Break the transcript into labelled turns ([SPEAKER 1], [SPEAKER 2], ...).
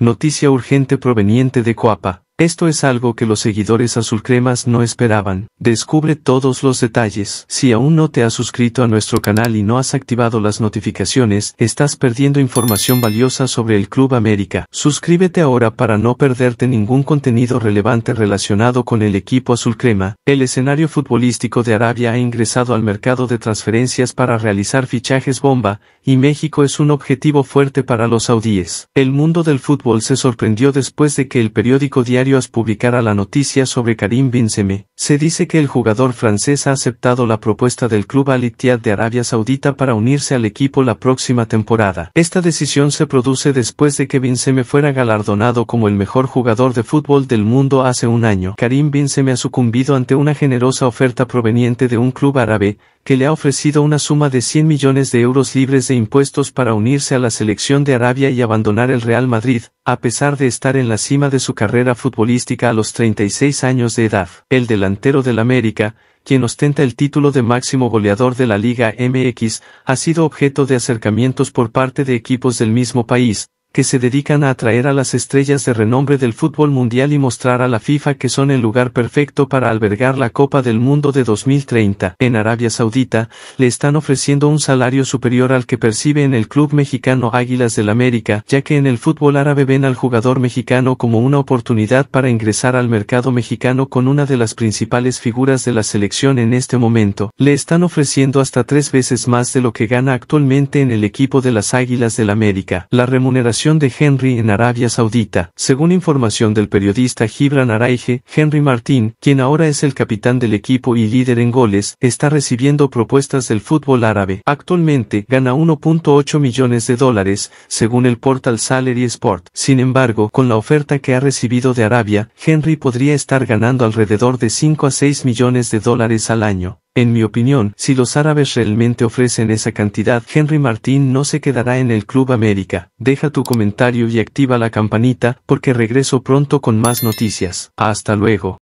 [SPEAKER 1] Noticia urgente proveniente de Coapa. Esto es algo que los seguidores azulcremas no esperaban. Descubre todos los detalles. Si aún no te has suscrito a nuestro canal y no has activado las notificaciones, estás perdiendo información valiosa sobre el Club América. Suscríbete ahora para no perderte ningún contenido relevante relacionado con el equipo azulcrema. El escenario futbolístico de Arabia ha ingresado al mercado de transferencias para realizar fichajes bomba, y México es un objetivo fuerte para los saudíes. El mundo del fútbol se sorprendió después de que el periódico diario publicara la noticia sobre Karim Benzema, se dice que el jugador francés ha aceptado la propuesta del club Al Ittihad de Arabia Saudita para unirse al equipo la próxima temporada. Esta decisión se produce después de que Benzema fuera galardonado como el mejor jugador de fútbol del mundo hace un año. Karim Benzema ha sucumbido ante una generosa oferta proveniente de un club árabe, que le ha ofrecido una suma de 100 millones de euros libres de impuestos para unirse a la selección de Arabia y abandonar el Real Madrid, a pesar de estar en la cima de su carrera futbolística a los 36 años de edad. El delantero del América, quien ostenta el título de máximo goleador de la Liga MX, ha sido objeto de acercamientos por parte de equipos del mismo país, que se dedican a atraer a las estrellas de renombre del fútbol mundial y mostrar a la FIFA que son el lugar perfecto para albergar la Copa del Mundo de 2030. En Arabia Saudita, le están ofreciendo un salario superior al que percibe en el club mexicano Águilas del América, ya que en el fútbol árabe ven al jugador mexicano como una oportunidad para ingresar al mercado mexicano con una de las principales figuras de la selección en este momento. Le están ofreciendo hasta tres veces más de lo que gana actualmente en el equipo de las Águilas del América. La remuneración de Henry en Arabia Saudita. Según información del periodista Gibran Araige, Henry Martín, quien ahora es el capitán del equipo y líder en goles, está recibiendo propuestas del fútbol árabe. Actualmente gana 1.8 millones de dólares, según el portal Salary Sport. Sin embargo, con la oferta que ha recibido de Arabia, Henry podría estar ganando alrededor de 5 a 6 millones de dólares al año. En mi opinión, si los árabes realmente ofrecen esa cantidad, Henry Martín no se quedará en el Club América. Deja tu comentario y activa la campanita, porque regreso pronto con más noticias. Hasta luego.